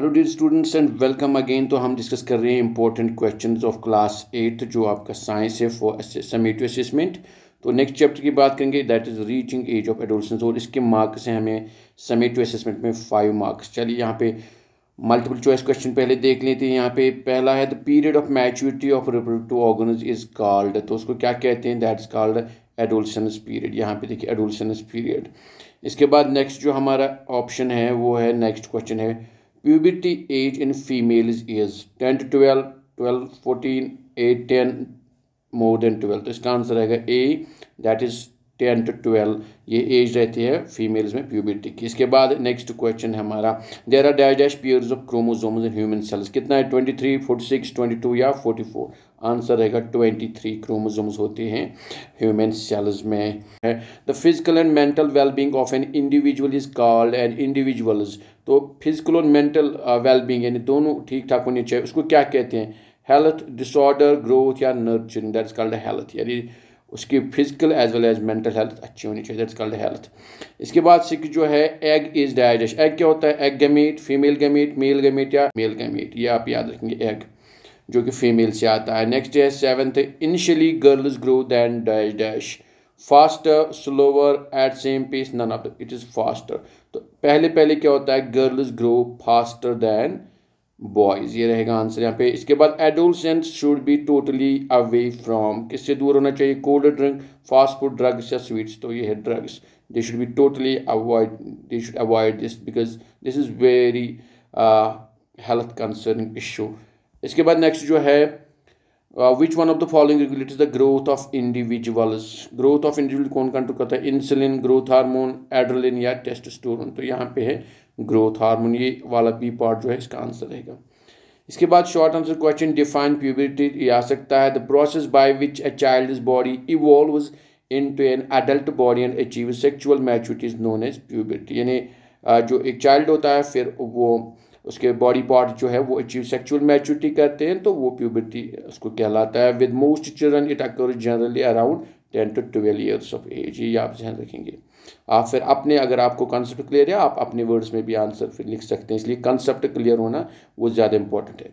Hello dear students and welcome again तो हम discuss कर रहे हैं important questions of class eight जो आपका साइंस है फॉर समेटिव असेसमेंट तो नेक्स्ट चैप्टर की बात करेंगे that is reaching age of adolescence और इसके मार्क्स हैं हमें समेटिव असेसमेंट में फाइव मार्क्स चलिए यहाँ पे मल्टीपल चॉइस क्वेश्चन पहले देख लेते हैं यहाँ पे पहला है the period of maturity of reproductive organs is called तो उसको क्या कहते हैं that is called adolescence period यहाँ पे देखिए एडोलसेंस पीरियड इसके बाद नेक्स्ट जो हमारा ऑप्शन है वो है नेक्स्ट क्वेश्चन है puberty age in females is 10 to 12 12 14 8 10 more than twelve तो इसका आंसर रहेगा A that is ten to twelve ये एज रहती है फीमेल्स में प्यूबिटी की इसके बाद नेक्स्ट क्वेश्चन है हमारा there are dash pairs pairs of chromosomes in human cells कितना है twenty three forty six twenty two या फोर्टी फोर आंसर रहेगा ट्वेंटी थ्री क्रोमोजोम्स होते हैं ह्यूमन सेल्स में the physical and mental wellbeing of an individual is called and individuals तो physical और mental wellbeing यानी दोनों ठीक ठाक होनी चाहिए उसको क्या कहते हैं हेल्थ डिसऑर्डर ग्रोथ या nurturing that is called health यानी उसकी physical as well as mental health अच्छी होनी चाहिए दैट इज कॉल्ड हेल्थ इसके बाद सिक्स जो है एग इज डाइजेस्ट एग क्या होता है egg gamete female gamete male gamete या मेल गमीट ये आप याद रखेंगे एग जो कि फीमेल से आता है नेक्स्ट है seventh initially girls grow than dash dash faster slower at same pace none of it is faster तो पहले पहले क्या होता है girls grow faster than boys ये रहेगा आंसर यहाँ पे इसके बाद adolescent should be totally away from किससे दूर होना चाहिए cold drink fast food drugs या स्वीट्स तो ये है drugs they should be totally avoid they should avoid this because this is very health concerning issue इसके बाद नेक्स्ट जो है which one of the the following the growth of of growth of of कौन control करता है insulin growth hormone adrenaline या testosterone तो यहाँ पे है ग्रोथ हार्मोन ये वाला बी पार्ट जो है इसका आंसर रहेगा इसके बाद short answer question define puberty ये आ सकता है the process by which a child body evolve into an adult body and achieve sexual maturity is known as puberty यानी uh, जो एक चाइल्ड होता है फिर वो उसके बॉडी पार्ट जो है वो अचीव सेक्चुअल मैच्योरिटी करते हैं तो वो प्यूबर्टी उसको कहलाता है with most children it occur generally around ten to twelve years of age ये आप ध्यान रखेंगे आप फिर अपने अगर आपको कंसेप्ट क्लियर है आप अपने वर्ड्स में भी आंसर फिर लिख सकते हैं इसलिए कंसेप्ट क्लियर होना वो ज़्यादा इंपॉर्टेंट है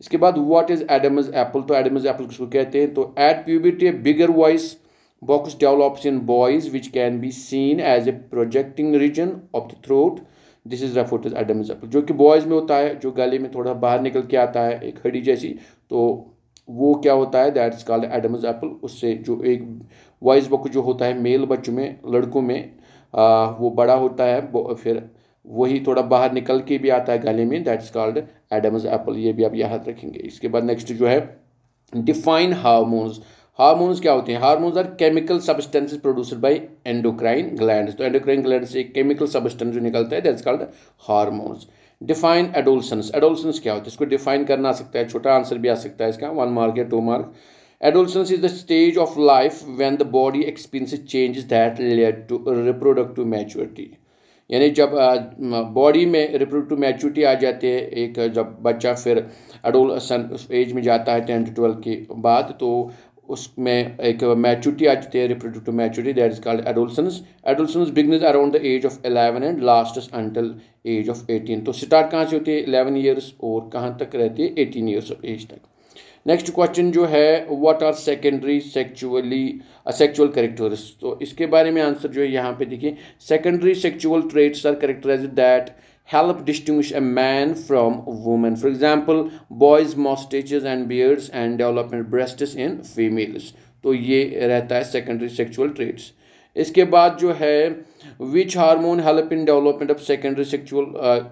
इसके बाद व्हाट इज़ एडमज एप्पल तो एडमज एप्पल किसको कहते हैं तो at puberty a bigger voice box develops in boys which can be seen as a projecting region of the throat this is refer to Adam apple जो कि बॉयज़ में होता है जो गले में थोड़ा बाहर निकल के आता है एक हड्डी जैसी तो वो क्या होता है that is called Adam's apple उससे जो एक वॉइस बुक जो होता है मेल बच्चों में लड़कों में आ, वो बड़ा होता है फिर वही थोड़ा बाहर निकल के भी आता है गले में that is called Adam's apple ये भी आप याद रखेंगे इसके बाद नेक्स्ट जो है डिफाइन हारमोन्स हार्मोन्स क्या होते हैं hormones are chemical substance produced by endocrine gland तो एंडोक्राइन ग्लैंड से एक केमिकल सब्सटेंस जो निकलता है that's called hormones define adolescence adolescence क्या होता है इसको डिफाइन करना आ सकता है छोटा आंसर भी आ सकता है इसका वन मार्क या two mark adolescence is the stage of life when the body experience changes that led to reproductive maturity यानी जब बॉडी में रिप्रोडक्टिव मैच्योरिटी आ जाती है एक जब बच्चा फिर एडोलसेंट एज में जाता है टेन टू ट्वेल्व के बाद तो उसमें एक मैच्योरिटी आ जाती है reproductive maturity that is called adolescent adolescence begin around the age of eleven and last until age of eighteen तो स्टार्ट कहाँ से होती है एलेवन ईयर्स और कहाँ तक रहती है एटीन ईयर्स ऑफ एज तक नेक्स्ट क्वेश्चन जो है what are secondary sexually sexual characters तो इसके बारे में आंसर जो है यहाँ पे देखिए secondary sexual traits are characterize that help distinguish a man from a woman. For example, boys mustaches and beards and development breasts in females. तो ये रहता है secondary sexual traits. इसके बाद जो है which hormone help in development of secondary sexual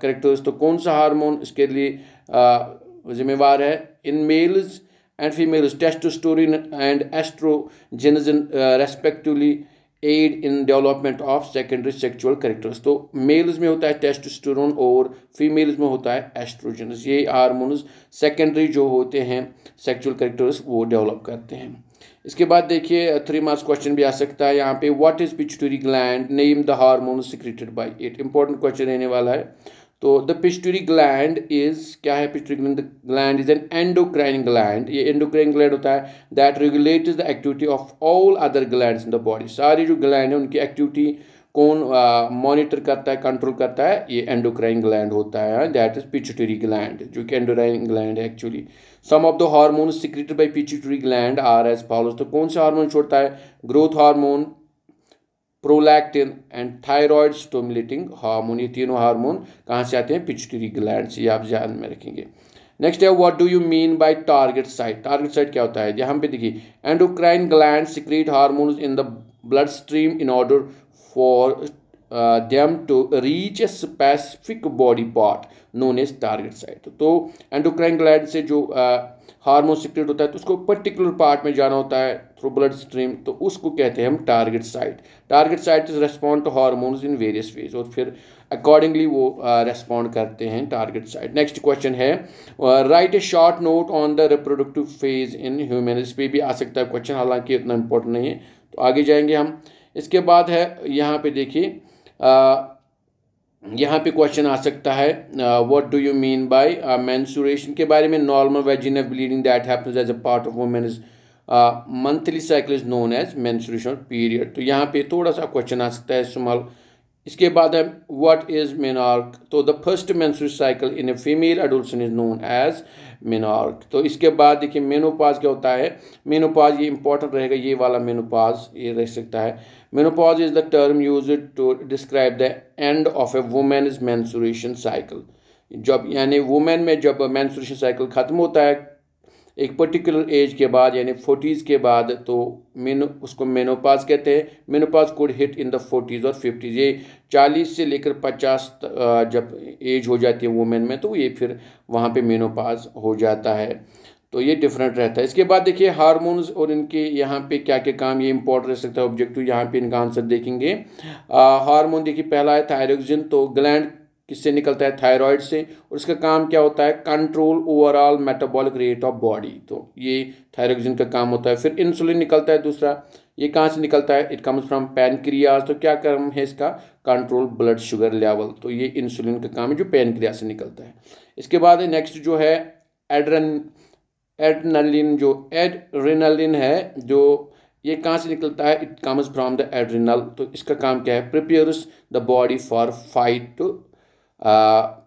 characters तो कौन सा हार्मोन इसके लिए uh, जिम्मेवार है in males and females testosterone and estrogen respectively uh, aid in development of secondary sexual characters तो मेल्स में होता है टेस्टोस्टेरोन और फीमेल्स में होता है एस्ट्रोजनस ये हारमोनस सेकेंडरी जो होते हैं सेक्चुअल करेक्टर्स वो डेवलप करते हैं इसके बाद देखिए थ्री मार्क्स क्वेश्चन भी आ सकता है यहाँ पे what is pituitary gland name the hormone secreted by it important question रहने वाला है तो द पिस्टरी ग्लैंड इज क्या है pituitary gland gland is an endocrine gland ये एंडोक्राइन ग्लैंड होता है that regulate the activity of all other gland in the body सारी जो ग्लैंड है उनकी एक्टिविटी कौन मॉनिटर करता है कंट्रोल करता है ये एंडोक्राइन ग्लैंड होता है दैट इज पिचुटरी ग्लैंड जो कि एंडोक्राइन ग्लैंड है actually some of the hormone secreted by pituitary gland are as follows तो कौन सा हार्मोन छोड़ता है growth hormone prolactin and thyroid stimulating hormone ये तीनों हार्मोन कहाँ से आते हैं पिचटरी ग्लैंड से ये आप ध्यान में रखेंगे नेक्स्ट है what do you mean by target site target site क्या होता है यहाँ पे देखिए endocrine gland secrete hormone in the blood stream in order for them to reach a specific body part known as target site तो endocrine gland से जो uh, hormone secrete होता है तो उसको पर्टिकुलर पार्ट में जाना होता है थ्रू ब्लड स्ट्रीम तो उसको कहते हैं हम target site target site is respond to hormones in various ways और फिर अकॉर्डिंगली वो रेस्पॉन्ड करते हैं टारगेट साइट नेक्स्ट क्वेश्चन है write a short note on the reproductive phase in human इस पर भी आ सकता है क्वेश्चन हालांकि इतना इंपॉर्टेंट नहीं है तो आगे जाएंगे हम इसके बाद है यहाँ पे देखिए यहाँ पे क्वेश्चन आ सकता है what do you mean by menstruation के बारे में normal vagina bleeding that happens as a part of women is monthly cycle is known as menstruation period तो यहाँ पे थोड़ा सा क्वेश्चन आ सकता है स्मॉल इसके बाद है व्हाट इज मेनार्क तो the first menstrual cycle in a female adolescent is known as menarche तो इसके बाद देखिए मेनोपाज क्या होता है मेनोपाज ये इंपॉर्टेंट रहेगा ये वाला मेनोपाज ये रह सकता है Menopause is the term used to describe the end of a woman's menstruation cycle. जब यानी वुमेन में जब मैंसुरेशन साइकिल ख़त्म होता है एक पर्टिकुलर एज के बाद यानी फोर्टीज़ के बाद तो मेन उसको मेनोपाज कहते हैं menopause could hit in the forties और फिफ्टीज़ ये चालीस से लेकर पचास जब एज हो जाती है वुमेन में तो ये फिर वहाँ पे मेनोपाज हो जाता है तो ये डिफरेंट रहता है इसके बाद देखिए हार्मोन्स और इनके यहाँ पे क्या क्या काम ये इम्पोर्ट रह सकता है ऑब्जेक्टिव यहाँ पे इनका आंसर देखेंगे हार्मोन देखिए पहला है थायरोक्जिन तो ग्लैंड किससे निकलता है थायराइड से और इसका काम क्या होता है control overall metabolic rate of body तो ये थायरोक्जिन का काम होता है फिर इंसुलिन निकलता है दूसरा ये कहाँ से निकलता है इट कम्स फ्रॉम पैनक्रियाज तो क्या काम है इसका कंट्रोल ब्लड शुगर लेवल तो ये इंसुलिन का काम है जो पैनक्रिया से निकलता है इसके बाद नेक्स्ट जो है एड्रन एड्रेनालिन जो एड्रेनालिन है जो ये कहाँ से निकलता है it comes from the adrenal तो इसका काम क्या है prepares the body for fight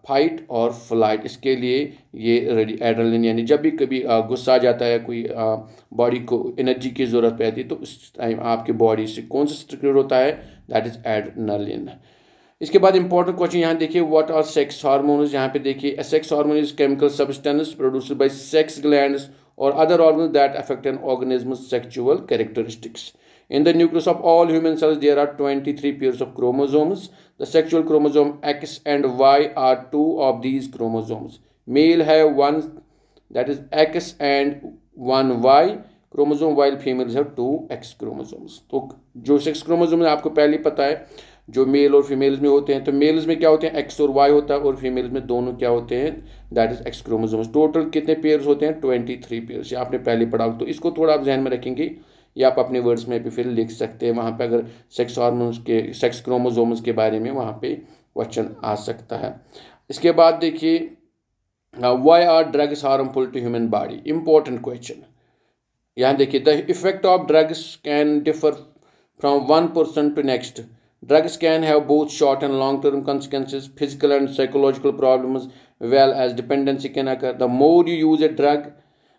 fight और फ्लाइट इसके लिए ये रेडी एड्रेनलिन यानी जब भी कभी uh, गुस्सा आ जाता है कोई बॉडी uh, को एनर्जी की ज़रूरत पड़ती है तो उस टाइम आपके बॉडी से कौन सा स्ट्रक्चर होता है दैट इज़ एड्रेनलिन इसके बाद इंपॉर्टेंट क्वेश्चन यहाँ देखिए व्हाट आर सेक्स हार्मोन्स यहाँ पे देखिए sex hormone is chemical substance produce by sex gland और other organ that affect an organism sexual characteristics in the nucleus of all human cells there are twenty three pairs of chromosomes the sexual chromosome X and Y are two of these chromosomes male have one that is X and one Y chromosome while females have two X chromosomes तो जो sex chromosome आपको पहले पता है जो mail और females में होते हैं तो मेल्स में क्या होते हैं एक्स और वाई होता है और फीमेल्स में दोनों क्या होते हैं that is X chromosomes total कितने पेयर्स होते हैं ट्वेंटी थ्री पेयर्स ये आपने पहले पढ़ा तो इसको थोड़ा आप जहन में रखेंगे या आप अपने वर्ड्स में भी फिर लिख सकते हैं वहाँ पर अगर सेक्स हारमोन के सेक्स क्रोमोजोम्स के बारे में वहाँ पर क्वेश्चन आ सकता है इसके बाद देखिए why are drugs harmful to human body important question यहाँ देखिए the effect of drugs can differ from one person to next Drugs can have both short and long term consequences, physical and psychological problems, well as dependency can occur. The more you use a drug,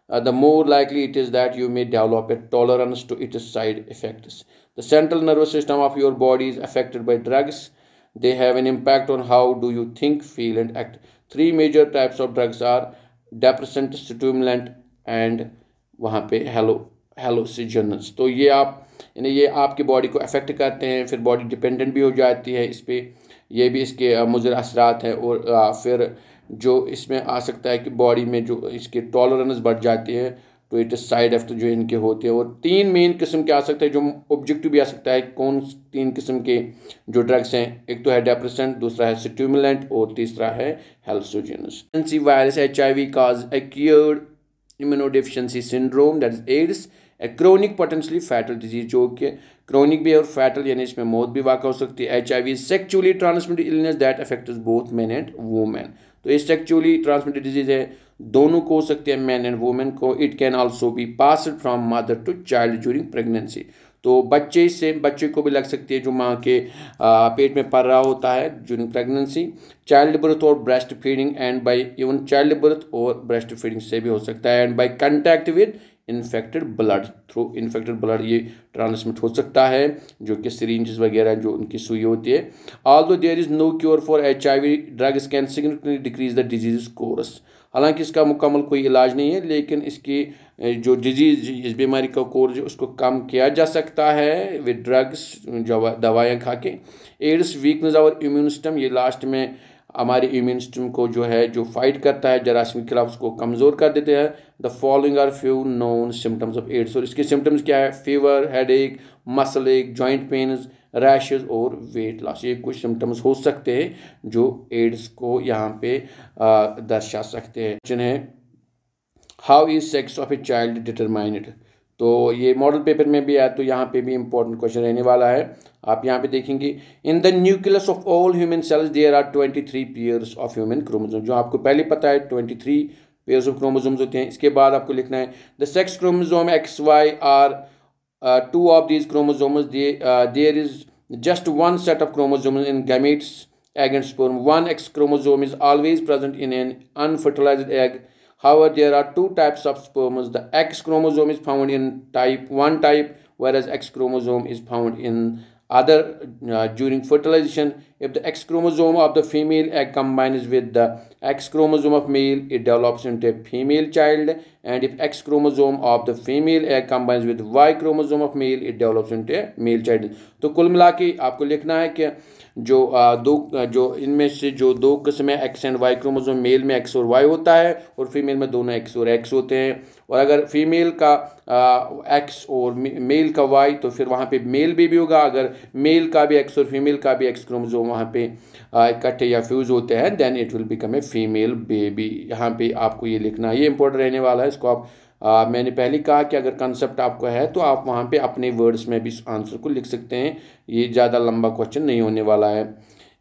uh, the more likely it is that you may develop a tolerance to its side effects. The central nervous system of your body is affected by drugs. They have an impact on how do you think, feel and act. Three major types of drugs are depressant, stimulant and वहाँ पे hello तो यानी ये आपकी body को affect करते हैं फिर बॉडी डिपेंडेंट भी हो जाती है इस पर ये भी इसके मुजर असरात हैं और फिर जो इसमें आ सकता है कि बॉडी में जो इसके टॉलरेंस बढ़ जाती है तो इट साइड इफेक्ट जो इनके होते हैं और तीन मेन किस्म के आ सकते हैं जो ऑब्जेक्टिव भी आ सकता है कौन तीन किस्म के जो ड्रग्स हैं एक तो है डेप्रेसेंट दूसरा है स्टिमुलेंट और तीसरा है hallucinogens virus H I V cause acquired immunodeficiency syndrome that is AIDS chronic potentially fatal disease जो कि क्रोनिक भी और फैटल यानी इसमें मौत भी वाक़ हो सकती है H I V sexually transmitted illness that affect both man and women तो ये सेक्चुअली ट्रांसमिटेड डिजीज है दोनों को हो सकती है मैन एंड वूमेन को it can also be pass from mother to child during pregnancy तो बच्चे से बच्चे को भी लग सकती है जो माँ के पेट में पड़ रहा होता है जूरिंग प्रेगनेंसी चाइल्ड बर्थ और breast feeding and by even child birth और ब्रेस्ट फीडिंग से भी हो सकता है and by contact with infected blood through infected blood ये ट्रांसमिट हो सकता है जो कि सरिंजेस वगैरह जो उनकी सुई होती है although there is no cure for H I V drugs can significantly decrease the disease course हालांकि इसका मुकम्मल कोई इलाज नहीं है लेकिन इसकी जो डिजीज़ इस बीमारी का कोर्स है उसको कम किया जा सकता है विद ड्रग्स दवाएँ खा के एड्स वीकनेस और इम्यून सिस्टम ये लास्ट में हमारे इम्यून सिस्टम को जो है जो फाइट करता है जरासीम के खिलाफ उसको कमज़ोर कर देते हैं the following are few known symptoms of AIDS और इसके सिम्टम्स क्या है fever headache muscle ache joint pains rashes और वेट लॉस ये कुछ सिम्टम्स हो सकते हैं जो एड्स को यहाँ पे दर्शा सकते हैं क्वेश्चन है how is sex of a child determined तो ये मॉडल पेपर में भी आया तो यहाँ पे भी इंपॉर्टेंट क्वेश्चन रहने वाला है आप यहाँ पे देखेंगे in the nucleus of all human cells there are twenty three pairs of human chromosome जो आपको पहले पता है twenty three pairs of chromosomes होते हैं इसके बाद आपको लिखना है the sex chromosome X Y are two of these chromosomes there is just one set of chromosome in gametes egg and sperm one X chromosome is always present in an unfertilized egg however there are two types of sperms the X chromosome is found in type one type whereas X chromosome is found in Other, uh, during fertilization, if the X chromosome of the female egg combines with the X chromosome of male, it develops into a female child. And if X chromosome of the female egg combines with Y chromosome of male, it develops into a male child. to kul मिला के आपको लिखना है कि जो दो जो इनमें से जो दो किस्म है X and Y chromosome male में एक्स और वाई होता है और फीमेल में दोनों एक्स और एक्स होते हैं और अगर फीमेल का एक्स और मेल का वाई तो फिर वहाँ पे मेल भी, भी होगा अगर मेल का भी एक्स और फीमेल का भी एक्स क्रोमोजोम वहाँ पे इकट्ठे या फ्यूज होते हैं then it will become a female baby यहाँ पे आपको ये लिखना ये इंपॉर्टेंट रहने वाला है इसको आप आ, मैंने पहले कहा कि अगर कंसेप्ट आपको है तो आप वहाँ पे अपने वर्ड्स में भी आंसर को लिख सकते हैं ये ज़्यादा लंबा क्वेश्चन नहीं होने वाला है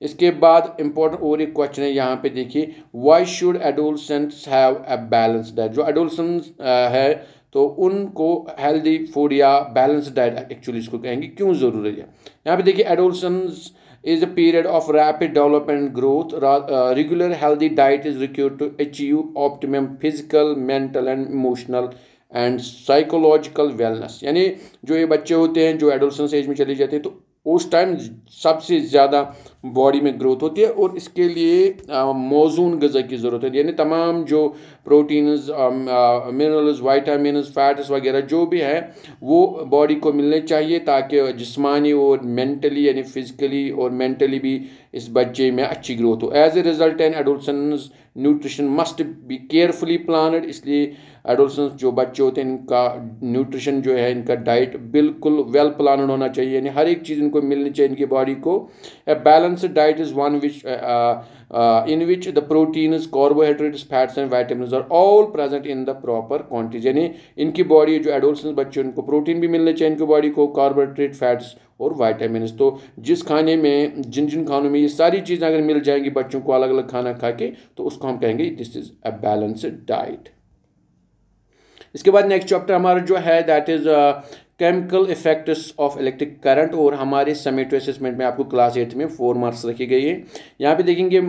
इसके बाद इम्पोर्टेंट और एक क्वेश्चन है यहाँ पे देखिए why should adolescents have a balance diet जो एडोलसेंस है तो उनको हेल्दी फूड या बैलेंस डाइट एक्चुअली इसको कहेंगे क्यों ज़रूरी है यहाँ पे देखिए adolescence is a period of rapid development and growth. Uh, regular healthy diet is required to achieve optimum physical, mental and emotional and psychological wellness यानी जो ये बच्चे होते हैं जो एडोलसेंस एज में चले जाते हैं तो उस टाइम सबसे ज़्यादा बॉडी में ग्रोथ होती है और इसके लिए मौजून गज़ा की ज़रूरत होती है यानी तमाम जो प्रोटीन्स मिनरल्स वाइटामिन फैट्स वगैरह जो भी है वो बॉडी को मिलने चाहिए ताकि जिसमानी और मेंटली यानी फ़िज़िकली और मेंटली भी इस बच्चे में अच्छी ग्रोथ हो as a result an adolescent nutrition must be carefully planned इसलिए एडोलसन जो बच्चे होते हैं इनका न्यूट्रिशन जो है इनका डाइट बिल्कुल वेल प्लानड होना चाहिए यानी हर एक चीज़ इनको मिलनी चाहिए इनकी बॉडी को a balanced diet is one which in which the proteins carbohydrates fats and vitamin are all present in the proper quantity यानी इनकी बॉडी जो एडोलसन बच्चे उनको प्रोटीन भी मिलने चाहिए इनकी बॉडी को कार्बोहाइड्रेट फैट्स और वाइटामिन तो जिस खाने में जिन जिन खानों में ये सारी चीज़ें अगर मिल जाएंगी बच्चों को अलग अलग खाना खा के तो उसको हम कहेंगे this is a balanced diet इसके बाद नेक्स्ट चैप्टर हमारा जो है that is chemical effects of electric current और हमारे समेटो असेसमेंट में आपको क्लास एट में फोर मार्क्स रखी गई है यहाँ पे देखेंगे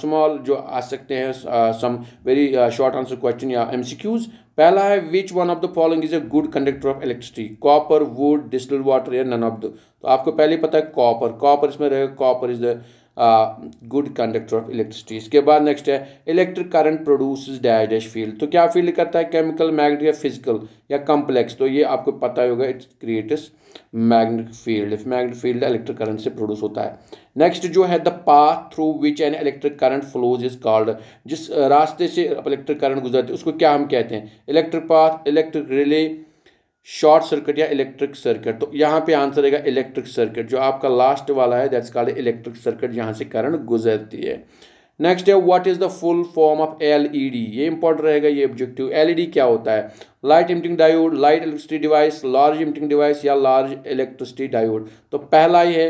स्मॉल uh, जो आ सकते हैं some very short answer question या एमसीक्यूज पहला है which one of the following is a good conductor of electricity copper wood distilled water या नन ऑफ द तो आपको पहले पता है कॉपर कॉपर इसमें रहेगा copper is the good conductor of electricity इसके बाद नेक्स्ट है electric current produce dash dash field तो क्या फील्ड करता है केमिकल मैग्नेट या फिजिकल या कम्प्लेक्स तो ये आपको पता ही होगा it's creates magnetic field if magnet field electric current से प्रोड्यूस होता है नेक्स्ट जो है the path through which an electric current flows is called जिस रास्ते से इलेक्ट्रिक करंट गुजरते उसको क्या हम कहते हैं electric path electric relay short circuit या इलेक्ट्रिक सर्किट तो यहाँ पे आंसर रहेगा इलेक्ट्रिक सर्किट जो आपका लास्ट वाला है दैट्स कॉल्ड इलेक्ट्रिक सर्किट यहाँ से करंट गुजरती है नेक्स्ट है what is the full form of LED ये इंपॉर्टेंट रहेगा ये ऑब्जेक्टिव एलईडी e क्या होता है light emitting diode light electricity device large emitting device या लार्ज इलेक्ट्रिसिटी डायोड तो पहला ही है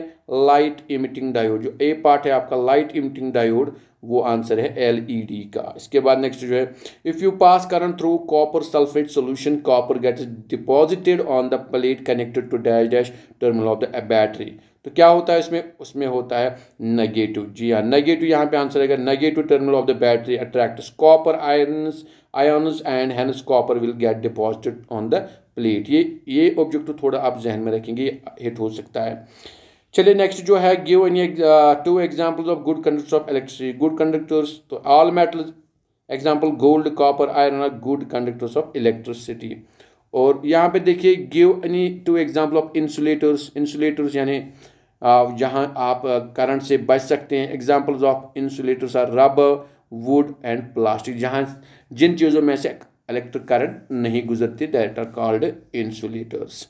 लाइट इमिटिंग डायोड जो ए पार्ट है आपका लाइट इमिटिंग डायोड वो आंसर है एल ई डी का इसके बाद नेक्स्ट जो है if you pass current through copper sulphate solution copper gets deposited on the plate connected to dash dash terminal of the battery तो क्या होता है इसमें उसमें होता है नेगेटिव जी हाँ नेगेटिव यहाँ पे आंसर रहेगा negative terminal of the battery attract copper irons ions and hence copper will get deposited on the plate ये ये ऑब्जेक्ट तो थोड़ा आप जहन में रखेंगे हिट हो सकता है चलिए नेक्स्ट जो है give any two examples of good conductors of electricity good conductors तो all metal example gold copper iron are good conductors of electricity और यहाँ पे देखिए give any two example of insulators insulators यानी uh, जहाँ आप करंट uh, से बच सकते हैं examples of insulators are rubber wood and plastic जहाँ जिन चीज़ों में से इलेक्ट्रिक करंट नहीं गुजरती दैट आर कॉल्ड इंसुलेटर्स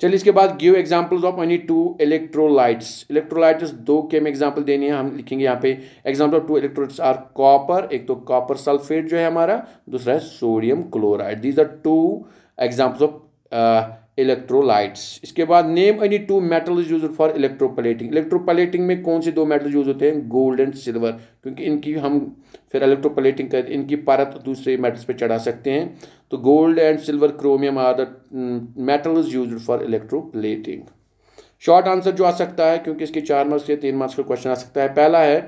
चलिए इसके बाद give examples of any two electrolytes electrolytes दो के में एग्जांपल देनी है हम लिखेंगे यहाँ पे example of two electrolytes are copper एक तो कॉपर सल्फेट जो है हमारा दूसरा है sodium chloride these are two examples of electrolytes इसके बाद name any two metals use for electroplating electroplating में कौन से दो मेटल यूज होते हैं गोल्ड एंड सिल्वर क्योंकि इनकी हम फिर इलेक्ट्रोपलेटिंग कर इनकी परत दूसरे मेटल्स पे चढ़ा सकते हैं तो gold and silver chromium are the metals use for electroplating short answer जो आ सकता है क्योंकि इसके चार मार्क्स या तीन मार्क्स का क्वेश्चन आ सकता है पहला है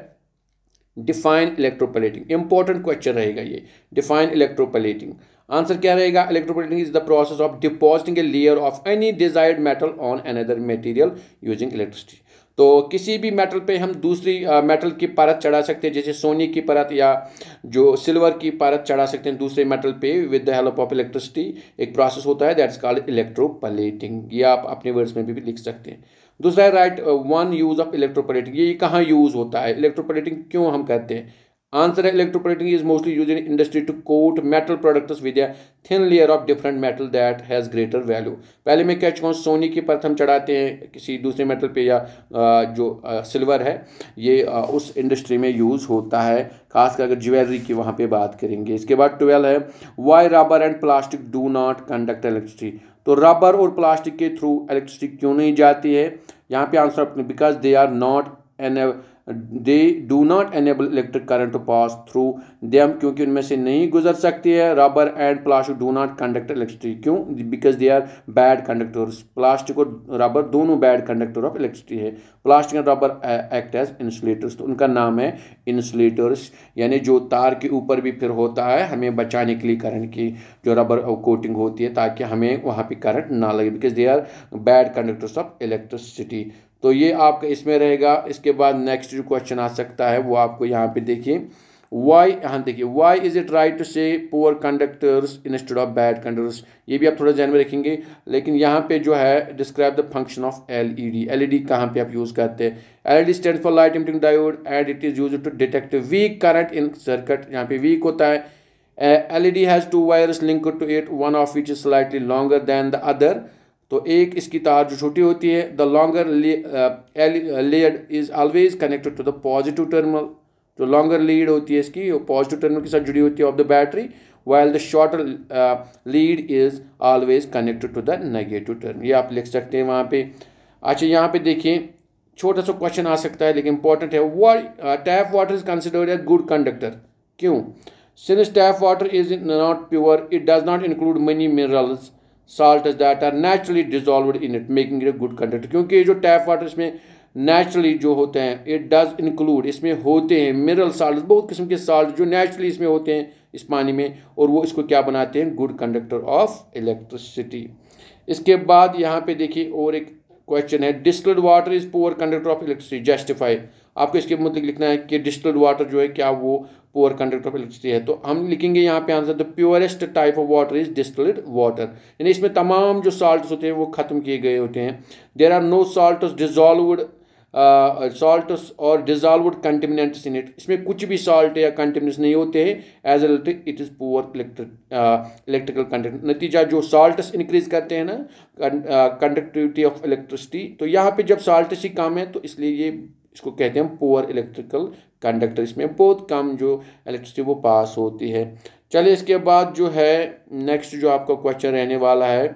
डिफाइन इलेक्ट्रोपलेटिंग इंपॉर्टेंट क्वेश्चन रहेगा ये डिफाइन इलेक्ट्रोपलेटिंग आंसर क्या रहेगा electroplating is the process of depositing a layer of any desired metal on another material using electricity तो किसी भी मेटल पे हम दूसरी मेटल की परत चढ़ा सकते हैं जैसे सोने की परत या जो सिल्वर की परत चढ़ा सकते हैं दूसरे मेटल पे with the help of electricity एक प्रोसेस होता है दैट इज कॉल्ड इलेक्ट्रोपलेटिंग ये आप अपने वर्ड्स में भी, भी लिख सकते हैं दूसरा है write one use of electroplating ये कहाँ यूज़ होता है इलेक्ट्रोपलेटिंग क्यों हम करते हैं answer Answer electroplating is mostly used in industry to coat metal products with a thin layer of different metal that has greater value पहले मैं क्या चुका सोने की परत हम चढ़ाते हैं किसी दूसरे मेटल पे या जो सिल्वर है ये उस इंडस्ट्री में यूज़ होता है खासकर अगर ज्वेलरी की वहाँ पे बात करेंगे इसके बाद ट्वेल्व है why rubber and plastic do not conduct electricity तो रबर और प्लास्टिक के थ्रू इलेक्ट्रिसिटी क्यों नहीं जाती है यहाँ पे answer because they are not an they do not enable electric current to pass through them क्योंकि उनमें से नहीं गुजर सकती है rubber and plastic do not conduct electricity क्यों because they are bad conductors plastic और रबर दोनों बैड कंडक्टर ऑफ इलेक्ट्रिसिटी है plastic and rubber act as insulators तो उनका नाम है इंसुलेटर्स यानी जो तार के ऊपर भी फिर होता है हमें बचाने के लिए करंट की जो रबर कोटिंग होती है ताकि हमें वहाँ पर करंट ना लगे because they are bad conductors of electricity तो ये आपका इसमें रहेगा इसके बाद नेक्स्ट जो क्वेश्चन आ सकता है वो आपको यहाँ पे देखिए वाई हाँ देखिए why is it right to say poor conductors instead of bad conductors ये भी आप थोड़ा जहन में रखेंगे लेकिन यहाँ पे जो है describe the function of L E D L E D कहाँ पर आप यूज़ करते हैं L E D stand for light emitting diode and it is use to detect weak current in circuit यहाँ पे वीक होता है L E D has two wires link to it one of which is slightly longer than the other तो एक इसकी तार जो छोटी होती है the longer lead is always connected to the positive terminal जो लॉन्गर लीड होती है इसकी वो पॉजिटिव टर्मिनल के साथ जुड़ी होती है of the battery while the shorter lead is always connected to the negative terminal ये आप लिख सकते हैं वहाँ पे अच्छा यहाँ पे देखिए छोटा सा क्वेश्चन आ सकता है लेकिन इंपॉर्टेंट है what tap water is considered as good conductor क्यों since tap water is not pure it does not include many minerals salt that are naturally dissolved in it making it a good conductor क्योंकि जो tap water इसमें naturally जो होते हैं it does include इसमें होते हैं मिनरल साल्ट बहुत किस्म के साल्ट जो नेचुरली इसमें होते हैं इस पानी में और वो इसको क्या बनाते हैं गुड कंडक्टर ऑफ इलेक्ट्रिसिटी इसके बाद यहाँ पे देखिए और एक क्वेश्चन है distilled water is poor conductor of electricity justify आपको इसके मुद्दे लिखना है कि डिस्टल्ड वाटर जो है क्या वो पुअर कंडक्टर ऑफ इलेक्ट्रिसिटी है तो हम लिखेंगे यहाँ पे answer the purest type of water is distilled water यानी इसमें तमाम जो साल्ट होते हैं वो खत्म किए गए होते हैं there are no salt dissolve salt और डिजॉल्वड कंटेमिनेंट्स इन इट इसमें कुछ भी सॉल्ट या कंटेमिनेंट्स नहीं होते हैं as L it is poor electric electrical content नतीजा जो सॉल्ट्स इंक्रीज करते हैं ना कंडक्टिविटी ऑफ इलेक्ट्रिसिटी तो यहाँ पे जब सॉल्ट ही कम है तो इसलिए ये इसको कहते हैं पुअर इलेक्ट्रिकल कंडक्टर इसमें बहुत कम जो इलेक्ट्रिसिटी वो पास होती है चलिए इसके बाद जो है नेक्स्ट जो आपका क्वेश्चन रहने वाला है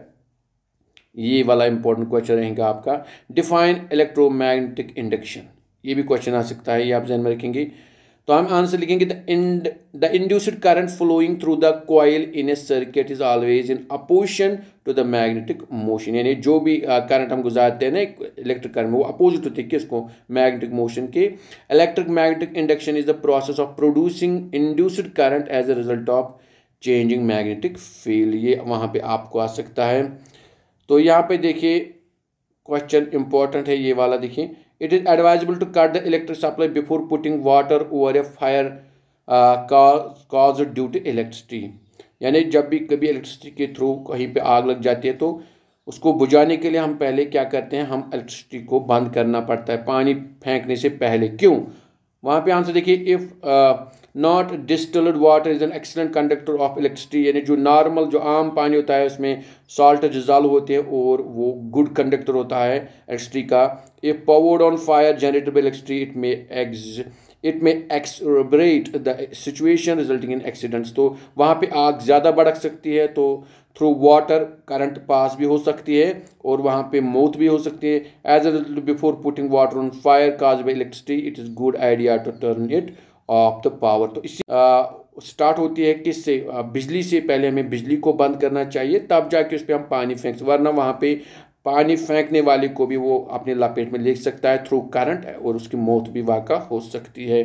ये वाला इंपॉर्टेंट क्वेश्चन रहेगा आपका डिफाइन इलेक्ट्रोमैग्नेटिक इंडक्शन ये भी क्वेश्चन आ सकता है ये आप जहन में रखेंगे तो हम आंसर लिखेंगे the induced induced current flowing through the coil in a circuit is always in opposition to the magnetic motion यानी जो भी करंट हम गुजारते हैं ना इलेक्ट्रिक करंट में वो अपोजिट होते हैं किसको मैग्नेटिक मोशन के electric magnetic induction is the process of producing induced current as a result of changing magnetic field ये वहाँ पे आपको आ सकता है तो यहाँ पे देखिए क्वेश्चन इंपॉर्टेंट है ये वाला देखिए it is advisable to cut the electric supply before putting water over a fire cause due to electricity यानी जब भी कभी इलेक्ट्रिसिटी के थ्रू कहीं पे आग लग जाती है तो उसको बुझाने के लिए हम पहले क्या करते हैं हम इलेक्ट्रिसिटी को बंद करना पड़ता है पानी फेंकने से पहले क्यों वहाँ पे आंसर देखिए if not distilled water is an excellent conductor of electricity यानी जो नॉर्मल जो आम पानी होता है उसमें सॉल्ट डिजॉल्व होते हैं और वो गुड कंडक्टर होता है इलेक्ट्रिसिटी का if powered on fire generated by electricity it may ex it may exacerbate the situation resulting in accidents तो वहाँ पर आग ज़्यादा बढ़क सकती है तो थ्रू वाटर करंट पास भी हो सकती है और वहाँ पे मौत भी हो सकती है as before putting water on fire cause by electricity it is good idea to turn it off the power तो इससे स्टार्ट होती है किससे बिजली से पहले हमें बिजली को बंद करना चाहिए तब जाके उस पर हम पानी फेंक वरना वहाँ पे पानी फेंकने वाले को भी वो अपने लपेट में ले सकता है थ्रू करंट और उसकी मौत भी वाक़ा हो सकती है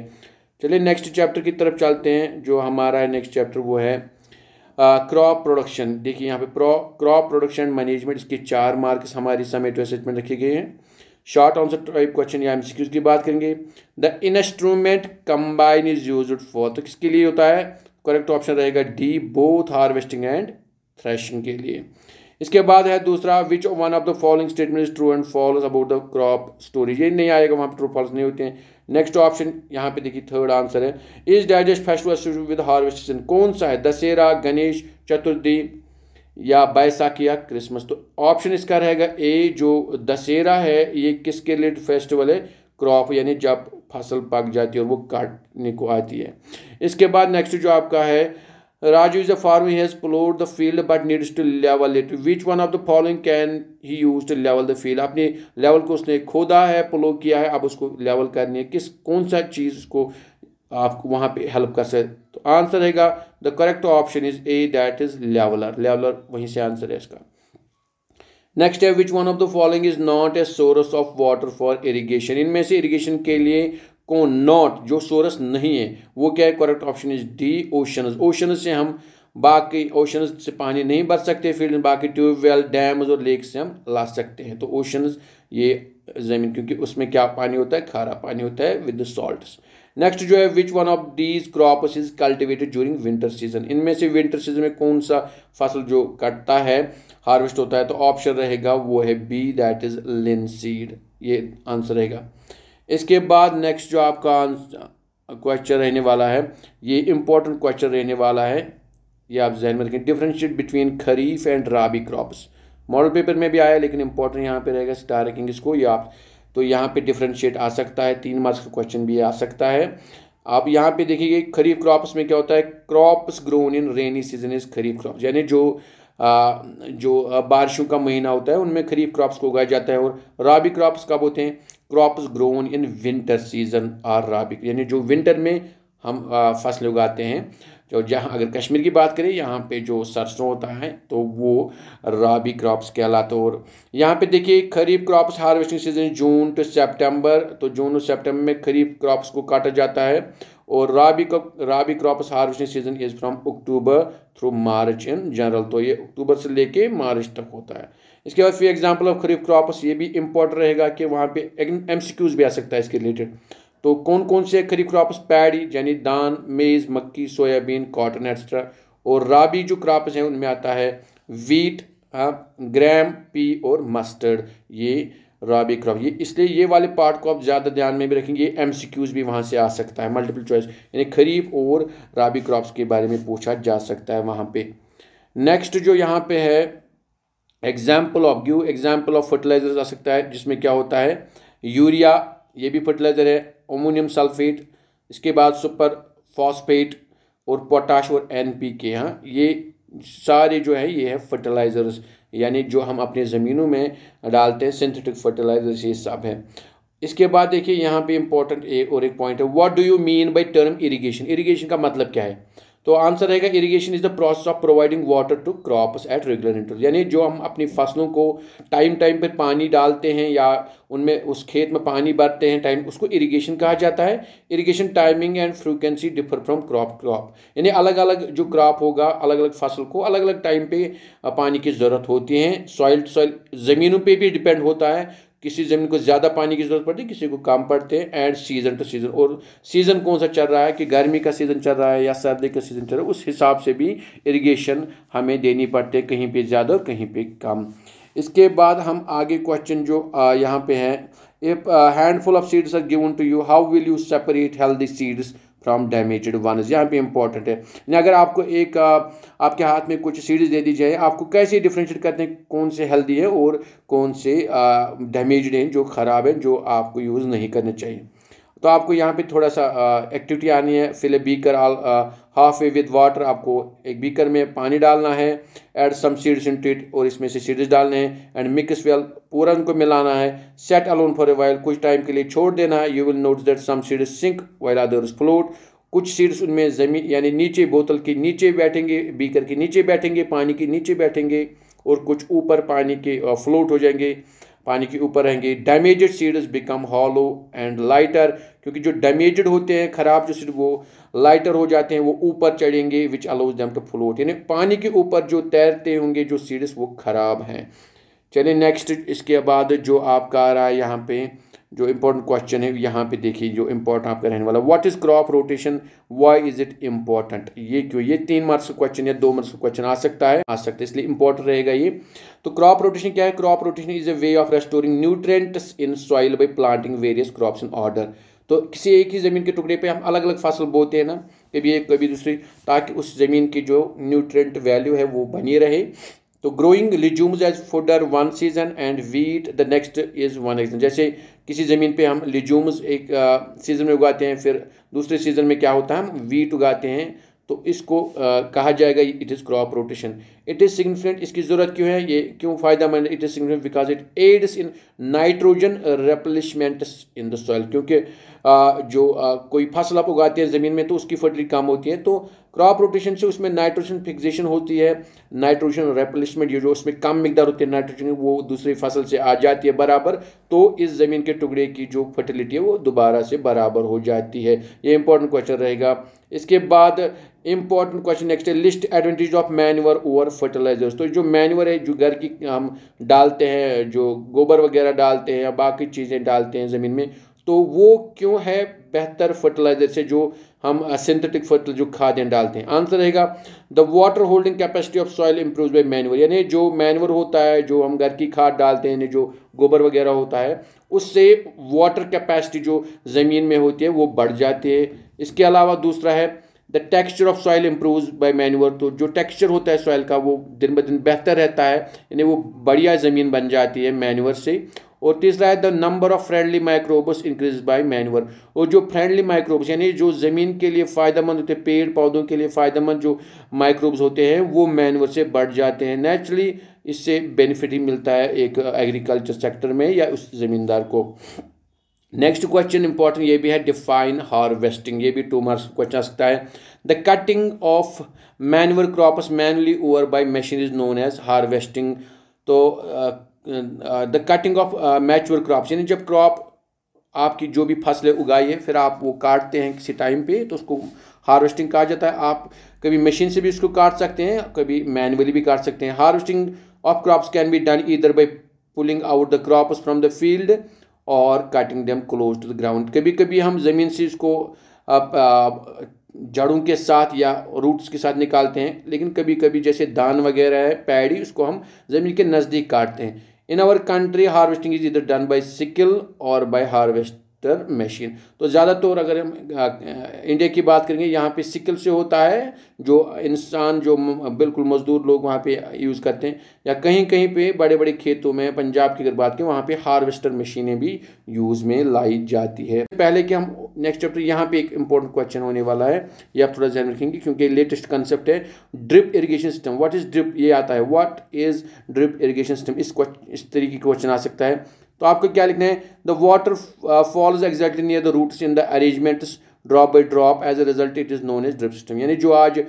चलिए नेक्स्ट चैप्टर की तरफ चलते हैं जो हमारा है नेक्स्ट चैप्टर वो है क्रॉप प्रोडक्शन देखिए यहाँ पे प्रो क्रॉप प्रोडक्शन मैनेजमेंट इसके चार मार्क्स हमारी समेट असेसमेंट रखे गए हैं शॉर्ट आंसर टाइप क्वेश्चन या एमसीक्यूज की बात करेंगे the instrument combine is use for तो किसके लिए होता है करेक्ट ऑप्शन रहेगा D both harvesting and threshing के लिए इसके बाद है दूसरा which one of the following statement is true and false about the crop story ये नहीं आएगा वहाँ पर ट्रू फॉल्स नहीं होते हैं नेक्स्ट ऑप्शन यहाँ पे देखिए थर्ड आंसर है is digest festival with harvestation कौन सा है दशहरा गणेश चतुर्थी या बैसाखिया क्रिसमस तो ऑप्शन इसका रहेगा ए जो दशहरा है ये किसके रिलेटेड फेस्टिवल है क्रॉप यानी जब फसल पक जाती है और वो काटने को आती है इसके बाद नेक्स्ट जो आपका है Raju is a farmer he has ploughed the field but needs to level it which one of the following can he use to level the field अपने लेवल को उसने खोदा है प्लो किया है अब उसको लेवल करनी है किस कौन सा चीज़ उसको आपको वहाँ पे हेल्प कर सकते तो आंसर रहेगा the correct option is A that is leveller leveller वहीं से आंसर है इसका नेक्स्ट है which one of the following is not a source of water for irrigation इनमें से इरीगेशन के लिए को नॉट जो सोर्स नहीं है वो क्या है correct option is D oceans ocean से हम बाकी ओशन से पानी नहीं भर सकते फील्ड बाकी ट्यूबवेल डैम्स और लेक से हम ला सकते हैं तो ओशनज ये ज़मीन क्योंकि उसमें क्या पानी होता है खारा पानी होता है विद सॉल्ट नेक्स्ट जो है which one of these crop is cultivated during winter season इनमें से विंटर सीजन में कौन सा फसल जो कटता है हार्वेस्ट होता है तो ऑप्शन रहेगा वो है बी दैट इज लिनसीड ये आंसर रहेगा इसके बाद नेक्स्ट जो आपका क्वेश्चन रहने वाला है ये इंपॉर्टेंट क्वेश्चन रहने वाला है ये आप जहन में रखें differentiate between kharif and rabi crops model paper में भी आया लेकिन इंपॉर्टेंट यहाँ पे रहेगा स्टार रखेंगे इसको या आप तो यहाँ पे डिफ्रेंशिएट आ सकता है तीन मार्क्स का क्वेश्चन भी आ सकता है आप यहाँ पे देखिए खरीफ क्रॉप्स में क्या होता है crops grown in rainy season is kharif crop यानी जो आ, जो बारिशों का महीना होता है उनमें खरीफ क्रॉप्स को उगाया जाता है और राबी क्रॉप्स कब होते हैं crops grown in winter season are rabi यानी जो विंटर में हम फसलें उगाते हैं जो तो जहाँ अगर कश्मीर की बात करें यहाँ पे जो सरसों होता है तो वो राबी क्रॉप्स कहलाते तो और यहाँ पे देखिए kharif crops harvesting season June to September तो जून और सितंबर में खरीफ क्रॉप्स को काटा जाता है और rabi rabi crops harvesting season is from October through March in general तो ये अक्टूबर से लेके मार्च तक होता है इसके बाद फिर एग्जाम्पल ऑफ खरीफ क्रॉप्स ये भी इम्पोर्टेंट रहेगा कि वहाँ पे एम भी आ सकता है इसके रिलेटेड तो कौन कौन से खरीफ क्रॉप्स पैडी यानी दान मेज़ मक्की सोयाबीन कॉटन एक्स्ट्रा और राबी जो क्रॉप्स हैं उनमें आता है वीट हाँ ग्रैम पी और मस्टर्ड ये रॉबी क्रॉप ये इसलिए ये वाले पार्ट को आप ज़्यादा ध्यान में भी रखेंगे एम भी वहाँ से आ सकता है मल्टीपल चॉइस यानी खरीफ और रॉबी क्रॉप्स के बारे में पूछा जा सकता है वहाँ पे नेक्स्ट जो यहाँ पे है example of give example of fertiliser आ सकता है जिसमें क्या होता है यूरिया ये भी फर्टिलाइज़र है अमोनियम सल्फेट इसके बाद सुपर फॉस्फेट और पोटाश और एन पी के हाँ ये सारे जो है ये है फर्टिलाइज़र्स यानी जो हम अपने ज़मीनों में डालते हैं सिंथेटिक फर्टिलाइज़र्स ये सब है इसके बाद देखिए यहाँ पे इम्पोर्टेंट एक और एक पॉइंट है what do you mean by term irrigation irrigation का मतलब क्या है तो आंसर रहेगा irrigation is the process of providing water to crops at regular interval यानी जो हम अपनी फसलों को टाइम टाइम पर पानी डालते हैं या उनमें उस खेत में पानी भरते हैं टाइम उसको इरिगेशन कहा जाता है irrigation timing and frequency differ from crop crop यानी अलग अलग जो क्रॉप होगा अलग अलग फसल को अलग अलग टाइम पे पानी की ज़रूरत होती है सॉइल सॉइल ज़मीनों पर भी डिपेंड होता है किसी ज़मीन को ज़्यादा पानी की ज़रूरत पड़ती है किसी को कम पड़ते हैं एंड सीज़न टू सीज़न और सीज़न कौन सा चल रहा है कि गर्मी का सीज़न चल रहा है या सर्दी का सीज़न चल रहा है उस हिसाब से भी इरिगेशन हमें देनी पड़ती है कहीं पे ज़्यादा और कहीं पे कम इसके बाद हम आगे क्वेश्चन जो यहाँ पे है if handful of seeds are given to you how will you separate healthy seeds from damaged one यहाँ पे इंपॉर्टेंट है यानी अगर आपको एक आपके हाथ में कुछ सीरीज दे दी जाए आपको कैसे डिफ्रेंशिएट करते हैं कौन से हेल्दी है और कौन से डैमेज हैं जो ख़राब हैं जो आपको यूज़ नहीं करने चाहिए तो आपको यहाँ पे थोड़ा सा एक्टिविटी आनी है fill a beaker all half a with water आपको एक बीकर में पानी डालना है add some seeds in treat और इसमें से सीड्स डालने हैं एंड मिक्स वेल पूरा उनको मिलाना है set alone for a while कुछ टाइम के लिए छोड़ देना है you will note that some seeds sink while others float कुछ सीड्स उनमें ज़मीन यानी नीचे बोतल के नीचे बैठेंगे बीकर के नीचे बैठेंगे पानी के नीचे बैठेंगे और कुछ ऊपर पानी के फ्लोट हो जाएंगे पानी के ऊपर रहेंगे damaged seeds become hollow and lighter क्योंकि जो डैमेजड होते हैं ख़राब जो सीड वो लाइटर हो जाते हैं वो ऊपर चढ़ेंगे which allows them to float यानी पानी के ऊपर जो तैरते होंगे जो सीड्स वो ख़राब हैं चलिए नेक्स्ट इसके बाद जो आपका आ रहा है यहाँ पे जो इम्पोर्टेंट क्वेश्चन है यहाँ पे देखिए जो इम्पोर्टेंट आपका रहने वाला what is crop rotation why is it important ये क्यों ये तीन मार्क्स का क्वेश्चन या दो मार्क्स का क्वेश्चन आ सकता है आ सकता है इसलिए इम्पोर्टेंट रहेगा ये तो क्रॉप रोटेशन क्या है crop rotation is a way of restoring nutrients in soil by planting various crops in order तो किसी एक ही ज़मीन के टुकड़े पर हम अलग अलग फसल बोते हैं ना कभी एक कभी दूसरी ताकि उस ज़मीन की जो न्यूट्रेंट वैल्यू है वो बनी रहे तो growing legumes as fodder one season and wheat the next is one season जैसे किसी ज़मीन पे हम लिजूम्स एक सीज़न में उगाते हैं फिर दूसरे सीज़न में क्या होता है हम वीट उगाते हैं तो इसको कहा जाएगा it is crop rotation it is significant इसकी ज़रूरत क्यों है ये क्यों फ़ायदा मंद it is significant because it aids in nitrogen replenishment in the soil क्योंकि जो कोई फसल आप उगाते हैं ज़मीन में तो उसकी फर्टिलिटी कम होती है तो क्रॉप रोटेशन से उसमें नाइट्रोजन फिक्सेशन होती है नाइट्रोजन रेप्लेसमेंट ये जो उसमें कम मिकदार होती है नाइट्रोजन वो दूसरी फसल से आ जाती है बराबर तो इस ज़मीन के टुकड़े की जो फर्टिलिटी है वो दोबारा से बराबर हो जाती है ये इंपॉर्टेंट क्वेश्चन रहेगा इसके बाद इंपॉर्टेंट क्वेश्चन नेक्स्ट है list advantage of manure over fertilizers तो जो मैनवर है जो घर की हम डालते हैं जो गोबर वगैरह डालते हैं या बाकी चीज़ें डालते हैं ज़मीन में तो वो क्यों है बेहतर फर्टिलाइजर से जो हम सिंथेटिक uh, फर्टिल जो खादें डालते हैं आंसर रहेगा the water holding capacity of soil improve by manure यानी जो मैनवर होता है जो हम घर की खाद डालते हैं जो गोबर वगैरह होता है उससे वाटर कैपेसिटी जो ज़मीन में होती है वो बढ़ जाती है इसके अलावा दूसरा है the texture of soil improve by manure तो जो टेक्स्चर होता है सॉइल का वो दिन ब दिन बेहतर रहता है यानी वो बढ़िया ज़मीन बन जाती है मैन्यूअर से और तीसरा है the number of friendly microbes increase by manure और जो फ्रेंडली माइक्रोब्स यानी जो ज़मीन के लिए फ़ायदेमंद होते हैं पेड़ पौधों के लिए फ़ायदेमंद जो माइक्रोब्स होते हैं वो मैनवर से बढ़ जाते हैं नेचुरली इससे बेनिफिट ही मिलता है एक एग्रीकल्चर सेक्टर में या उस ज़मींदार को नेक्स्ट क्वेश्चन इंपॉर्टेंट ये भी है डिफाइन हार्वेस्टिंग ये भी टू मार्क्स क्वेश्चन आ सकता है the cutting of manure crops mainly over by machine is known as harvesting तो the cutting of mature crop यानी जब क्रॉप आपकी जो भी फसलें उगाई है फिर आप वो काटते हैं किसी टाइम पे तो उसको हार्वेस्टिंग कहा जाता है आप कभी मशीन से भी उसको काट सकते हैं कभी मैनुअली भी काट सकते हैं harvesting of crops can be done either by pulling out the crops from the field और cutting them close to the ground कभी कभी हम ज़मीन से इसको जड़ों के साथ या रूट्स के साथ निकालते हैं लेकिन कभी कभी जैसे धान वगैरह है पैड़ी उसको हम ज़मीन के नज़दीक काटते हैं In our country, harvesting is either done by sickle or by harvest harvester machine तो ज़्यादा तौर अगर हम इंडिया की बात करेंगे यहाँ पे सिकल से होता है जो इंसान जो बिल्कुल मजदूर लोग वहाँ पे यूज़ करते हैं या कहीं कहीं पे बड़े बड़े खेतों में पंजाब की अगर बात करें वहाँ पे हार्वेस्टर मशीनें भी यूज़ में लाई जाती है पहले कि हम नेक्स्ट चैप्टर यहाँ पे एक इंपॉर्टेंट क्वेश्चन होने वाला है ये आप थोड़ा ध्यान रखेंगे क्योंकि लेटेस्ट कंसेप्ट है drip irrigation system what is drip ये आता है what is drip irrigation system इस क्वेश्चन इस तरीके का क्वेश्चन आ सकता है तो आपको क्या लिखना है the water falls exactly near the roots in the arrangements drop by drop as a result it is known as drip system यानी जो आज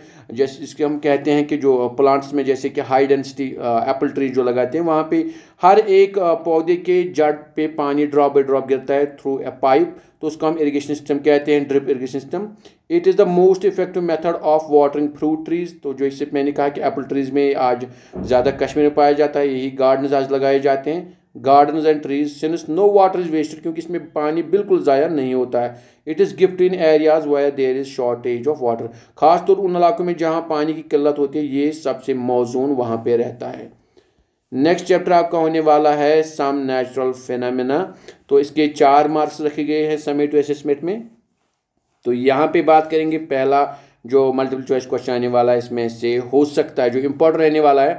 जैसे इसके हम कहते हैं कि जो प्लांट्स uh, में जैसे कि हाई डेंसिटी एप्पल ट्री जो लगाते हैं वहाँ पे हर एक uh, पौधे के जड़ पे पानी ड्रॉप बाई ड्रॉप गिरता है थ्रू ए पाइप तो उसका हम इरीगेशन सिस्टम कहते हैं drip irrigation system it is the most effective method of watering fruit trees तो जो इससे मैंने कहा कि एप्पल ट्रीज़ में आज ज़्यादा कश्मीर में पाया जाता है यही गार्डन आज लगाए जाते हैं garden and trees since no water is wasted क्योंकि इसमें पानी बिल्कुल ज़ाया नहीं होता है it is gift in areas where there is shortage of water खासतौर उन इलाकों में जहाँ पानी की किल्लत होती है ये सबसे मौजून वहाँ पर रहता है नेक्स्ट चैप्टर आपका होने वाला है सम नेचुरल फेनामिना तो इसके चार मार्क्स रखे गए हैं समेट टू असेसमेंट में तो यहाँ पे बात करेंगे पहला जो मल्टीपल चॉइस क्वेश्चन आने वाला है इसमें से हो सकता है जो इम्पोर्टेंट रहने वाला है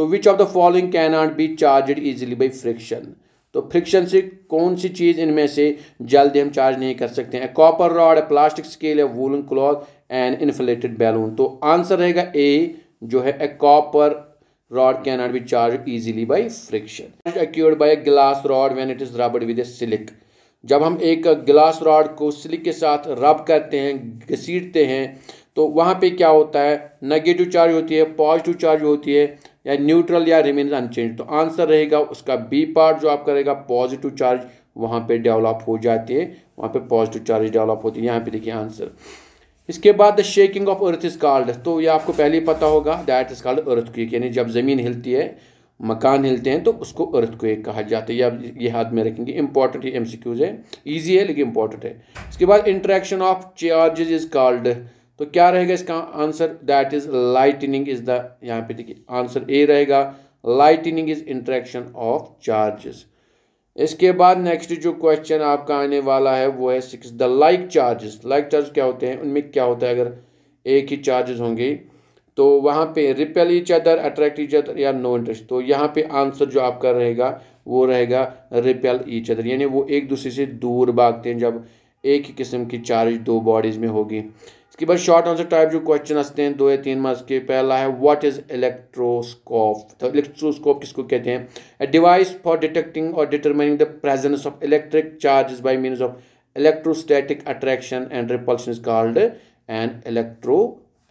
तो which of the following can not be charge easily by friction तो फ्रिक्शन से कौन सी चीज़ इनमें से जल्दी हम चार्ज नहीं कर सकते हैं कॉपर रॉड है प्लास्टिक स्केल है woollen cloth and inflated balloon तो आंसर रहेगा ए जो है A copper can not be charge easily by friction occurred by a glass rod when it is rubbed with a silk जब हम एक glass rod को सिलिक के साथ रब करते हैं घसीटते हैं तो वहाँ पे क्या होता है नेगेटिव चार्ज होती है पॉजिटिव चार्ज होती है या न्यूट्रल या रिमेन्स अनचेंज तो आंसर रहेगा उसका बी पार्ट जो आप करेगा पॉजिटिव चार्ज वहाँ पे डेवलप हो जाते हैं वहाँ पे पॉजिटिव चार्ज डेवलप होती है यहाँ पे देखिए आंसर इसके बाद the shaking of earth is called तो ये आपको पहले ही पता होगा that is called earthquake यानी जब ज़मीन हिलती है मकान हिलते हैं तो उसको अर्थ क्वेक कहा जाता है या ये हाथ में रखेंगे इंपॉर्टेंट एम सी क्यूज है ईजी है लेकिन इंपॉर्टेंट है इसके बाद interaction of charges is called तो क्या रहेगा इसका answer that is lightning is the यहाँ पे देखिए आंसर ए रहेगा lightning is interaction of charges इसके बाद नेक्स्ट जो क्वेश्चन आपका आने वाला है वो है six the like charges like charge क्या होते हैं उनमें क्या होता है अगर एक ही चार्जेस होंगे तो वहाँ पे repel each other attract each other या नो इंटरेस्ट तो यहाँ पे आंसर जो आपका रहेगा वो रहेगा रिपेल ईच अदर यानी वो एक दूसरे से दूर भागते हैं जब एक ही किस्म की चार्ज दो बॉडीज़ में होगी इसके बाद शॉर्ट आंसर टाइप जो क्वेश्चन आते हैं दो या तीन मार्क्स के पहला है व्हाट इज इलेक्ट्रोस्कोप तो इलेक्ट्रोस्कोप किसको कहते हैं ए डिवाइस फॉर डिटेक्टिंग और determining the presence of electric charges by means of electrostatic attraction and repulsion is called and electro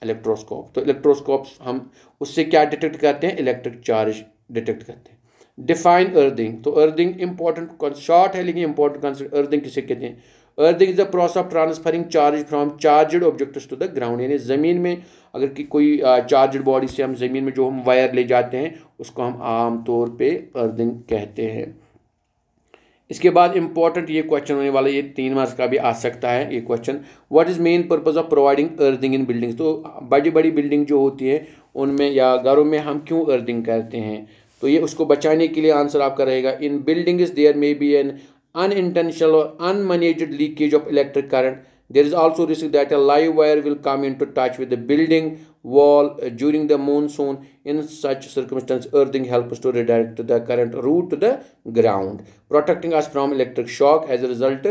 electroscope तो इलेक्ट्रोस्कोप हम उससे क्या डिटेक्ट करते हैं इलेक्ट्रिक चार्ज डिटेक्ट करते हैं डिफाइन अर्थिंग तो अर्थिंग इंपॉर्टेंट शॉर्ट है लेकिन इंपॉर्टेंट कॉन्सेप्ट अर्थिंग किसे कहते हैं earth is the process of transferring charge from charged objects to the ground यानी ज़मीन में अगर कि कोई चार्जड बॉडी से हम ज़मीन में जो हम वायर ले जाते हैं उसको हम आम तौर पे अर्थिंग कहते हैं इसके बाद इंपॉर्टेंट ये क्वेश्चन होने वाला ये तीन मार्क्स का भी आ सकता है ये question what is main purpose of providing earthing in buildings तो बड़ी बड़ी बिल्डिंग जो होती है उनमें या घरों में हम क्यों अर्थिंग करते हैं तो ये उसको बचाने के लिए आंसर आपका रहेगा in building is there may be an unintentional or unmanaged leakage of electric current. There is also risk that a live wire will come into touch with the building wall during the monsoon. In such circumstance, earthing helps to redirect the current route to the ground, protecting us from electric shock. As a result,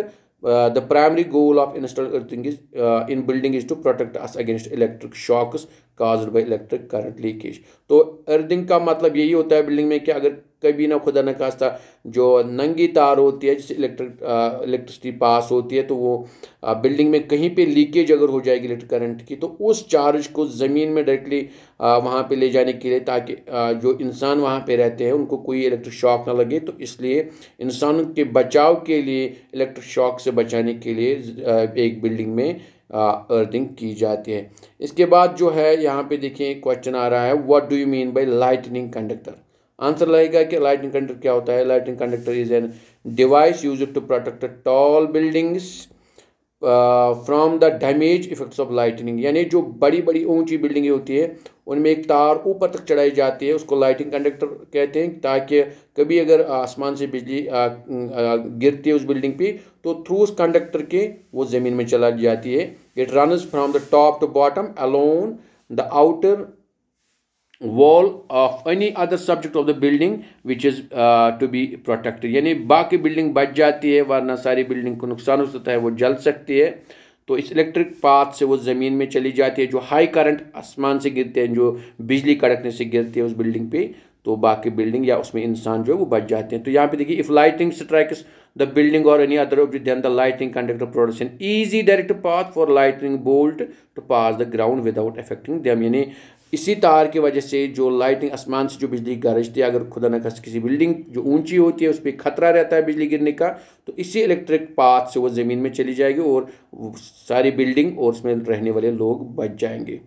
uh, the primary goal of installed earthing is uh, in building is to protect us against electric shocks caused by electric current leakage. to earthing ka matlab yahi hota hai building mein ki agar कभी ना खुदा न खास्ता जो नंगी तार होती है जिससे इलेक्ट्रिक इलेक्ट्रिसिटी पास होती है तो वो आ, बिल्डिंग में कहीं पे लीकेज अगर हो जाएगी इलेक्ट्रिक करंट की तो उस चार्ज को ज़मीन में डायरेक्टली वहाँ पे ले जाने के लिए ताकि जो इंसान वहाँ पे रहते हैं उनको कोई इलेक्ट्रिक शॉक ना लगे तो इसलिए इंसानों के बचाव के लिए इलेक्ट्रिक शॉक से बचाने के लिए एक बिल्डिंग में अर्थिंग की जाती है इसके बाद जो है यहाँ पे देखिए क्वेश्चन आ रहा है what do you mean by lightning conductor answer लगेगा कि लाइटिंग कंडक्टर क्या होता है lighting conductor is an device use to protect tall buildings from the damage effects of lightning यानी जो बड़ी बड़ी ऊंची बिल्डिंगें होती है उनमें एक तार ऊपर तक चढ़ाई जाती है उसको लाइटिंग कंडक्टर कहते हैं ताकि कभी अगर आसमान से बिजली गिरती है उस बिल्डिंग पे तो थ्रू उस कंडक्टर के वो ज़मीन में चला जाती है it runs from the top to bottom along the outer wall of any other subject of the building which is to be protected यानी बाकी बिल्डिंग बच जाती है वरना सारी बिल्डिंग को नुकसान हो सकता है वो जल सकती है तो इस इलेक्ट्रिक पाथ से वो ज़मीन में चली जाती है जो हाई करंट आसमान से गिरते हैं जो बिजली कड़कने से गिरती है उस बिल्डिंग पे तो बाकी बिल्डिंग या उसमें इंसान जो है वो बच जाते हैं तो यहाँ पे देखिए if lighting strikes the building और any other object then the lighting conduct production easy direct path for lighting bolt to pass the ground without affecting them यानी इसी तार की वजह से जो लाइटिंग आसमान से जो बिजली गरजती है अगर खुदा न खास किसी बिल्डिंग जो ऊंची होती है उस पर खतरा रहता है बिजली गिरने का तो इसी इलेक्ट्रिक पाथ से वो ज़मीन में चली जाएगी और सारी बिल्डिंग और उसमें रहने वाले लोग बच जाएंगे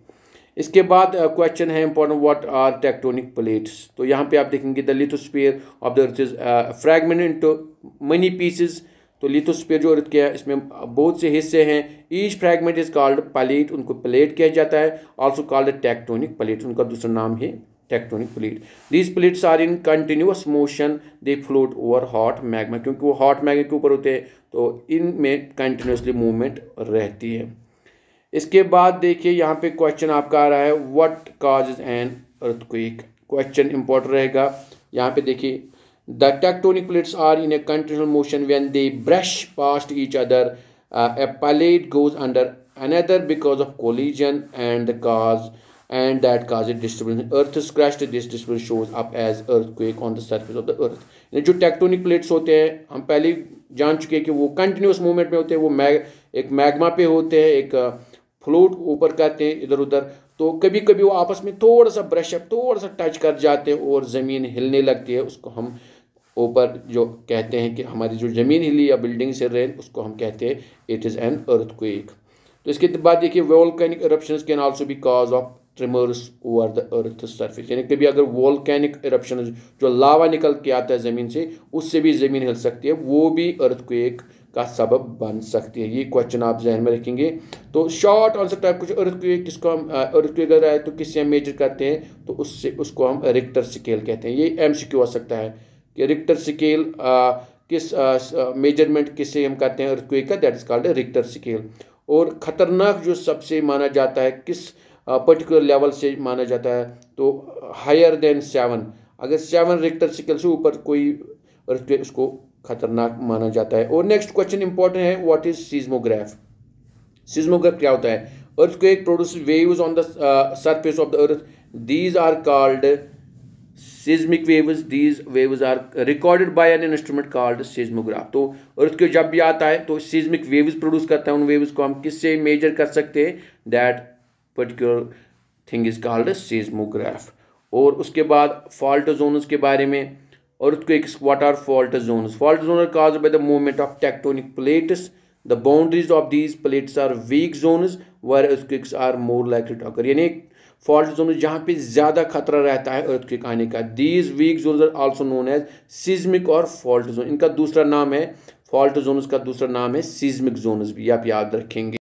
इसके बाद क्वेश्चन uh, है important what are tectonic plates तो यहाँ पे आप देखेंगे the sphere of the earth is fragment into many pieces तो लिथोस्फेयर जो अर्थ किया है इसमें बहुत से हिस्से हैं each fragment is called plate उनको प्लेट किया जाता है ऑल्सो कॉल्ड टेक्टोनिक प्लेट उनका दूसरा नाम है tectonic plate these plates are in continuous motion they float over hot magma क्योंकि वो हॉट मैग्मा के ऊपर होते हैं तो इनमें कंटिन्यूसली मूवमेंट रहती है इसके बाद देखिए यहाँ पे क्वेश्चन आपका आ रहा है what cause an earthquake question important रहेगा यहाँ पे देखिए The tectonic plates are in a continual motion when they brush past each other. Uh, a plate goes under another because of collision and the cause and that causes disturbance. Earth is crushed. This disturbance shows up as earthquake on the surface of the earth. jo tectonic plates hote hain hum pehle jaan chuke hain ki wo continuous movement mein hote hain wo mag ek magma pe hote hain ek float ऊपर करते हैं इधर उधर तो कभी कभी वो आपस में थोड़ा सा ब्रश अप थोड़ा सा टच कर जाते हैं और ज़मीन हिलने लगती है उसको हम ऊपर जो कहते हैं कि हमारी जो ज़मीन हिली या बिल्डिंग से रेन उसको हम कहते हैं it is an earthquake तो इसके बाद देखिए volcanic eruption can also be cause of tremors over the earth surface यानी कभी अगर वोल्कैनिक इरप्शन जो लावा निकल के आता है ज़मीन से उससे भी ज़मीन हिल सकती है वो भी अर्थ क्वेक का सबब बन सकती है ये क्वेश्चन आप जहन में रखेंगे तो शॉर्ट आंसर टाइप कुछ अर्थ क्वेक किसको हम अर्थ क्वेक अगर आए तो किससे हम मेजर करते हैं तो उससे उसको हम रिक्टर स्केल कहते हैं ये एम सी क्यू आ सकता है कि रिक्टर स्केल किस मेजरमेंट uh, uh, किसे हम कहते हैं अर्थक्वेक का that is called Richter scale और ख़तरनाक जो सबसे माना जाता है किस पर्टिकुलर uh, लेवल से माना जाता है तो हायर देन सेवन अगर सेवन रिक्टर स्केल से ऊपर कोई अर्थक्वेक उसको खतरनाक माना जाता है और नेक्स्ट क्वेश्चन इंपॉर्टेंट है व्हाट इज सीज्मोग्राफ सीज्मोग्राफ क्या होता है earthquake produce waves on the surface of the earth these are called seismic waves these waves are recorded by an instrument called seismograph तो अर्थ उसके जब भी आता है तो सीजमिक वेव्स प्रोड्यूस करता है उन वेव्स को हम किससे मेजर कर सकते हैं that particular thing is called seismograph और उसके बाद फॉल्ट जोनस के बारे में और उसको एक what are fault zones fault zone are cause by the movement of tectonic plates the boundaries of these plates are weak zones where उसके आर मोर लाइकली टॉकर यानी फॉल्ट जोन जहाँ पे ज़्यादा खतरा रहता है अर्थ के आने का these weak zone are also known as seismic और फॉल्ट जोन इनका दूसरा नाम है फॉल्ट जोन का दूसरा नाम है सिज्मिक जोन भी आप याद रखेंगे